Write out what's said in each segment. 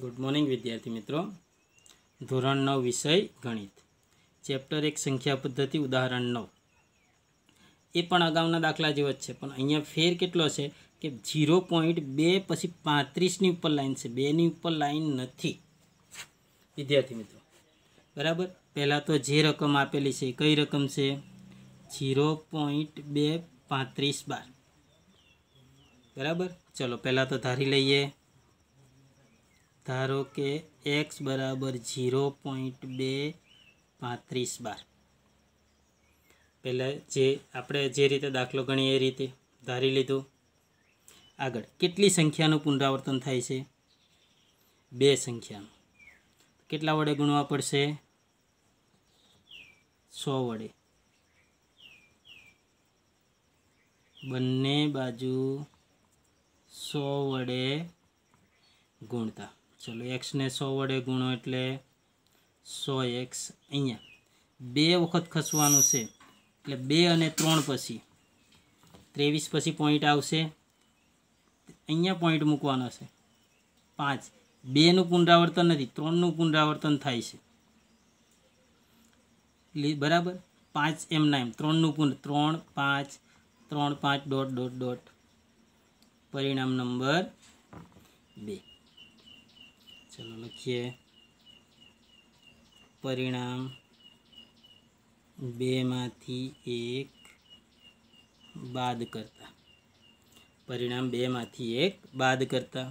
good morning વિદ્યાર્થી મિત્રો ધોરણ નવ વિષય ગણિત ચેપ્ટર એક સંખ્યા પદ્ધતિ ઉદાહરણ નવ એ પણ અગાઉના દાખલા જેવો જ છે પણ અહીંયા ફેર કેટલો છે કે ઝીરો પોઈન્ટ બે પછી પાંત્રીસની ઉપર લાઈન છે બેની ઉપર લાઈન નથી વિદ્યાર્થી મિત્રો બરાબર પહેલાં તો જે રકમ આપેલી છે કઈ રકમ છે ઝીરો પોઈન્ટ બે પાંત્રીસ બાર બરાબર ચલો પહેલાં તો ધારી લઈએ ધારો કે એક્સ બરાબર ઝીરો પોઈન્ટ બે પાંત્રીસ બાર પહેલાં જે આપણે જે રીતે દાખલો ગણીએ એ રીતે ધારી લીધું આગળ કેટલી સંખ્યાનું પુનરાવર્તન થાય છે બે સંખ્યાનું કેટલા વડે ગુણવા પડશે સો વડે બંને બાજુ સો વડે ગુણતા ચલો એક્સ ને સો વડે ગુણો એટલે સો એક્સ અહીંયા બે વખત ખસવાનું છે એટલે બે અને ત્રણ પછી ત્રેવીસ પછી પોઈન્ટ આવશે અહીંયા પોઈન્ટ મૂકવાનો છે પાંચ બેનું પુનરાવર્તન નથી ત્રણનું પુનરાવર્તન થાય છે બરાબર પાંચ એમ ના એમ ત્રણનું પુન ત્રણ પાંચ ત્રણ પાંચ દોઢ દોઢ દોઢ પરિણામ નંબર બે चलो लखीए परिणाम बेमा एक बाद करता परिणाम बेमा एक बाद करता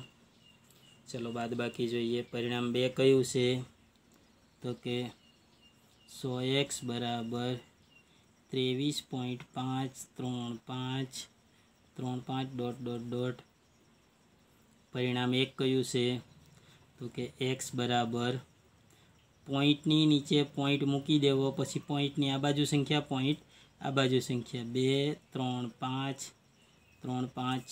चलो बाद बाकी जो ये परिणाम बे क्यू से तो के सौ एक्स बराबर तेवीस पॉइंट पाँच त्र पाँच त्र पाँच डॉट डॉट डॉट परिणाम एक क्यू से તો કે એક્સ બરાબર પોઈન્ટની નીચે પોઈન્ટ મૂકી દેવો પછી પોઈન્ટની આ બાજુ સંખ્યા પોઈન્ટ આ બાજુ સંખ્યા બે ત્રણ પાંચ ત્રણ પાંચ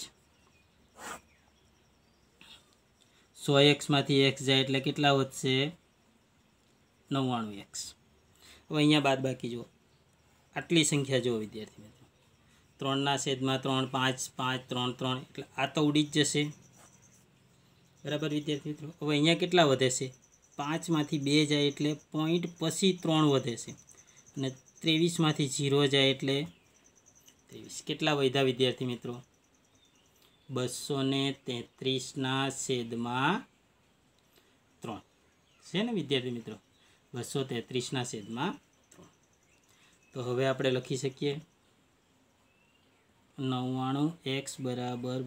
સો એક્સમાંથી એક્સ જાય એટલે કેટલા વધશે નવ્વાણું એક્સ હવે અહીંયા બાદ બાકી જુઓ આટલી સંખ્યા જુઓ વિદ્યાર્થી મિત્રો ત્રણના છેદમાં ત્રણ પાંચ પાંચ ત્રણ ત્રણ એટલે આ તો ઉડી જ જશે બરાબર વિદ્યાર્થી મિત્રો હવે અહીંયા કેટલા વધે છે પાંચમાંથી બે જાય એટલે પોઈન્ટ પછી ત્રણ વધે છે અને ત્રેવીસમાંથી ઝીરો જાય એટલે ત્રેવીસ કેટલા વધ્યા વિદ્યાર્થી મિત્રો બસો ને તેત્રીસના છેદમાં ત્રણ છે ને વિદ્યાર્થી મિત્રો બસો તેત્રીસના છેદમાં ત્રણ તો હવે આપણે લખી શકીએ નવ્વાણું એક્સ બરાબર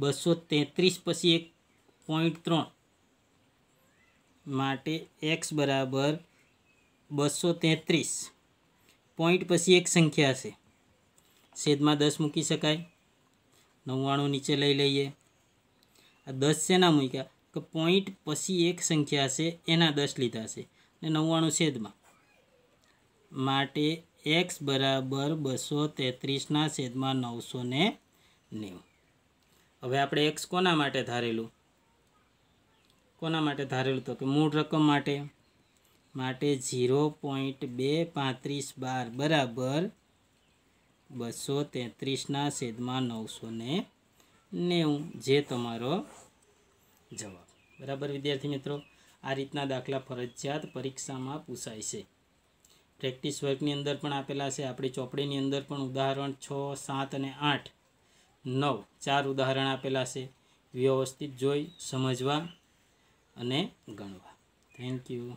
બસો તેત્રીસ પછી એક પોઈન્ટ ત્રણ માટે એક્સ બરાબર બસો તેત્રીસ પોઈન્ટ પછી એક સંખ્યા હશે છેદમાં દસ મૂકી શકાય નવ્વાણું નીચે લઈ લઈએ આ દસ શેના મૂક્યા કે પોઈન્ટ પછી એક સંખ્યા હશે એના દસ લીધા છે ને નવ્વાણું છેદમાં માટે એક્સ બરાબર બસો તેત્રીસના છેદમાં નવસો ને નેવું હવે આપણે એક્સ કોના માટે ધારેલું કોના માટે ધારેલું તો કે મૂળ રકમ માટે માટે ઝીરો પોઈન્ટ બે પાંત્રીસ બાર બરાબર બસો તેત્રીસના છેદમાં નવસો ને નેવું જે તમારો જવાબ બરાબર વિદ્યાર્થી મિત્રો આ રીતના દાખલા ફરજિયાત પરીક્ષામાં પૂછાય છે પ્રેક્ટિસ વર્કની અંદર પણ આપેલા છે આપણી ચોપડીની અંદર પણ ઉદાહરણ છ સાત અને આઠ નવ ચાર ઉદાહરણ આપેલા છે વ્યવસ્થિત જોઈ સમજવા અને ગણવા થેન્ક યુ